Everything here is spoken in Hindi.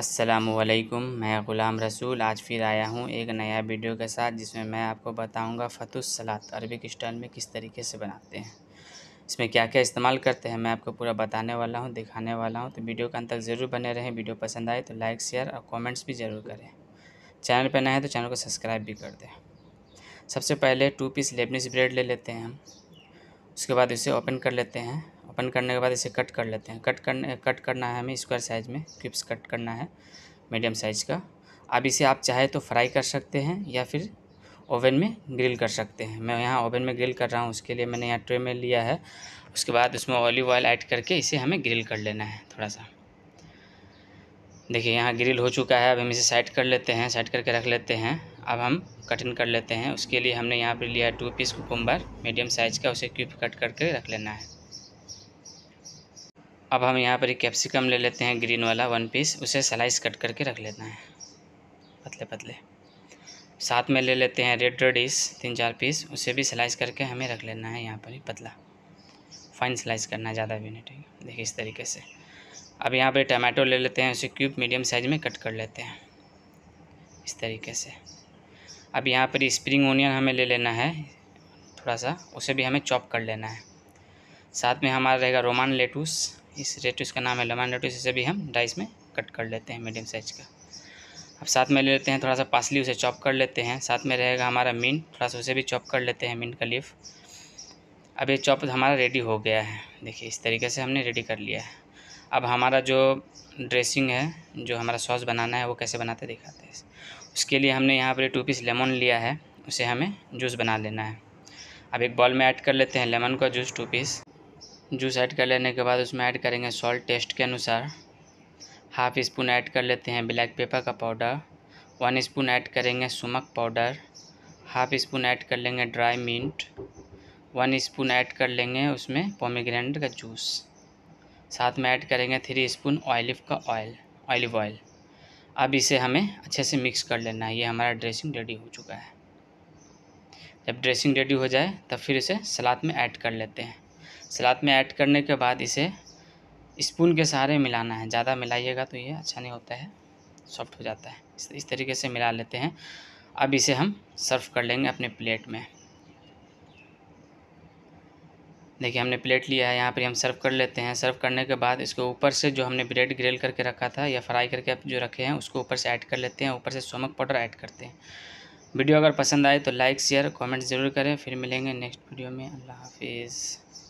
असलकुम मैं ग़ुलाम रसूल आज फिर आया हूँ एक नया वीडियो के साथ जिसमें मैं आपको बताऊँगा सलाद अरबिक स्टाइल में किस तरीके से बनाते हैं इसमें क्या क्या इस्तेमाल करते हैं मैं आपको पूरा बताने वाला हूँ दिखाने वाला हूँ तो वीडियो के अंत तक ज़रूर बने रहें वीडियो पसंद आए तो लाइक शेयर और कॉमेंट्स भी ज़रूर करें चैनल पर नए हैं तो चैनल को सब्सक्राइब भी कर दें सबसे पहले टू पीस लेबनिस ब्रेड ले लेते हैं हम उसके बाद इसे ओपन कर लेते हैं ओपन करने के बाद इसे कट कर लेते हैं कट करने कट करना है हमें स्क्वायर साइज़ में क्यूब्स कट करना है मीडियम साइज़ का अब इसे आप चाहे तो फ्राई कर सकते हैं या फिर ओवन में ग्रिल कर सकते हैं मैं यहाँ ओवन में ग्रिल कर रहा हूँ उसके लिए मैंने यहाँ ट्रे में लिया है उसके बाद उसमें ऑलिव ऑयल ऐड करके इसे हमें ग्रिल कर लेना है थोड़ा सा देखिए यहाँ ग्रिल हो चुका है अब हम इसे साइड कर लेते हैं साइड करके रख लेते हैं अब हम कटिंग कर लेते हैं उसके लिए हमने यहाँ पर लिया two piece cucumber medium size का उसे क्यूब कट करके रख लेना है अब हम यहाँ पर एक कैप्सिकम ले लेते हैं ग्रीन वाला वन पीस उसे स्लाइस कट करके रख लेना है पतले पतले साथ में ले लेते हैं रेड रेडिस तीन चार पीस उसे भी स्लाइस करके हमें रख लेना है यहाँ पर ही पतला फाइन स्लाइस करना है ज़्यादा भी नहीं ठीक है देखिए इस तरीके से अब यहाँ पर टमाटो ले लेते हैं उसे क्यूब मीडियम साइज़ में कट कर लेते हैं इस तरीके से अब यहाँ पर स्प्रिंग ओनियन हमें ले लेना है थोड़ा सा उसे भी हमें चॉप कर लेना है साथ में हमारा रहेगा रोमान लेटूस इस रेटूस का नाम है लमान रेटूस इसे भी हम डाइस में कट कर लेते हैं मीडियम साइज़ का अब साथ में ले लेते हैं थोड़ा सा पासली उसे चॉप कर लेते हैं साथ में रहेगा हमारा मीन थोड़ा सा उसे भी चॉप कर लेते हैं मीन का लीफ अब ये चॉप हमारा रेडी हो गया है देखिए इस तरीके से हमने रेडी कर लिया है अब हमारा जो ड्रेसिंग है जो हमारा सॉस बनाना है वो कैसे बनाते दिखाते हैं उसके लिए हमने यहाँ पर टू पीस लेमन लिया है उसे हमें जूस बना लेना है अब एक बॉल में ऐड कर लेते हैं लेमन का juice two piece juice add कर लेने के बाद उसमें ऐड करेंगे सॉल्ट टेस्ट के अनुसार हाफ स्पून ऐड कर लेते हैं ब्लैक पेपर का पाउडर वन स्पून ऐड करेंगे sumac powder half spoon add कर लेंगे dry mint one spoon add कर लेंगे उसमें पोमीग्रेनेट का जूस साथ में ऐड करेंगे थ्री स्पून ऑयलिव का ऑयल ऑलिव ऑयल अब इसे हमें अच्छे से मिक्स कर लेना है ये हमारा ड्रेसिंग रेडी हो चुका है जब ड्रेसिंग रेडी हो जाए तब फिर इसे सलाद में ऐड कर लेते हैं सलाद में ऐड करने के बाद इसे स्पून के सहारे मिलाना है ज़्यादा मिलाइएगा तो ये अच्छा नहीं होता है सॉफ्ट हो जाता है इस, तरीके से मिला लेते हैं अब इसे हम सर्व कर लेंगे अपने प्लेट में देखिए हमने प्लेट लिया है यहाँ पर हम सर्व कर लेते हैं सर्व करने के बाद इसके ऊपर से जो हमने ब्रेड ग्रिल करके रखा था या फ्राई करके जो रखे हैं उसको ऊपर से ऐड कर लेते हैं ऊपर से सोमक पाउडर ऐड करते हैं वीडियो अगर पसंद आए तो लाइक शेयर कमेंट ज़रूर करें फिर मिलेंगे नेक्स्ट वीडियो में अल्लाह हाफिज़